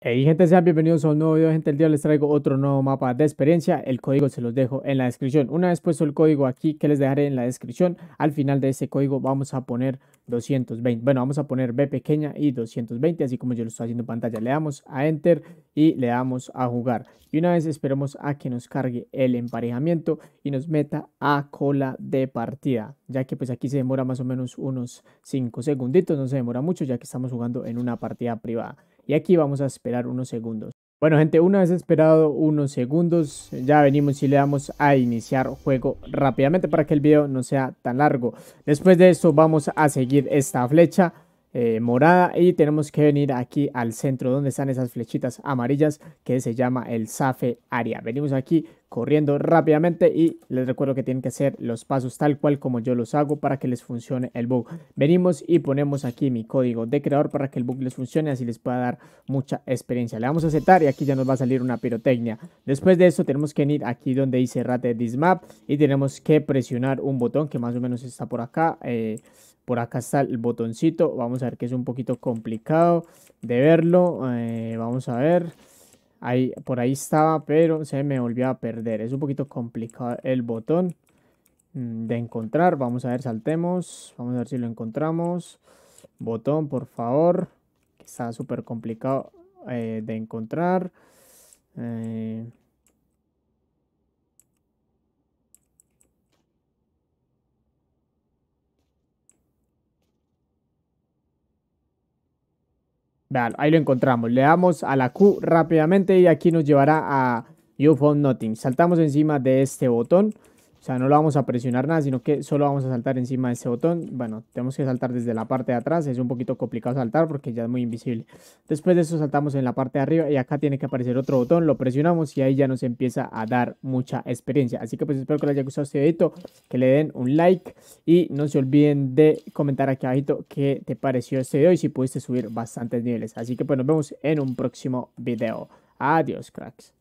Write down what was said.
Hey gente, sean bienvenidos a un nuevo video, gente, el día les traigo otro nuevo mapa de experiencia, el código se los dejo en la descripción, una vez puesto el código aquí que les dejaré en la descripción, al final de ese código vamos a poner 220, bueno vamos a poner B pequeña y 220, así como yo lo estoy haciendo en pantalla, le damos a Enter y le damos a jugar, y una vez esperemos a que nos cargue el emparejamiento y nos meta a cola de partida, ya que pues aquí se demora más o menos unos 5 segunditos, no se demora mucho ya que estamos jugando en una partida privada y aquí vamos a esperar unos segundos. Bueno gente, una vez esperado unos segundos, ya venimos y le damos a iniciar juego rápidamente para que el video no sea tan largo. Después de esto vamos a seguir esta flecha eh, morada y tenemos que venir aquí al centro donde están esas flechitas amarillas que se llama el Safe AREA. Venimos aquí corriendo rápidamente y les recuerdo que tienen que hacer los pasos tal cual como yo los hago para que les funcione el bug. Venimos y ponemos aquí mi código de creador para que el bug les funcione, así les pueda dar mucha experiencia. Le vamos a aceptar y aquí ya nos va a salir una pirotecnia. Después de eso tenemos que ir aquí donde dice Rate This Map y tenemos que presionar un botón que más o menos está por acá. Eh, por acá está el botoncito, vamos a ver que es un poquito complicado de verlo, eh, vamos a ver... Ahí, por ahí estaba, pero se me volvió a perder. Es un poquito complicado el botón mm, de encontrar. Vamos a ver, saltemos. Vamos a ver si lo encontramos. Botón, por favor. está súper complicado eh, de encontrar. Eh, Vean, ahí lo encontramos. Le damos a la Q rápidamente y aquí nos llevará a You Found Nothing. Saltamos encima de este botón. O sea, no lo vamos a presionar nada, sino que solo vamos a saltar encima de ese botón. Bueno, tenemos que saltar desde la parte de atrás. Es un poquito complicado saltar porque ya es muy invisible. Después de eso saltamos en la parte de arriba y acá tiene que aparecer otro botón. Lo presionamos y ahí ya nos empieza a dar mucha experiencia. Así que pues espero que les haya gustado este video, que le den un like y no se olviden de comentar aquí abajito qué te pareció este video y si pudiste subir bastantes niveles. Así que pues nos vemos en un próximo video. Adiós, cracks.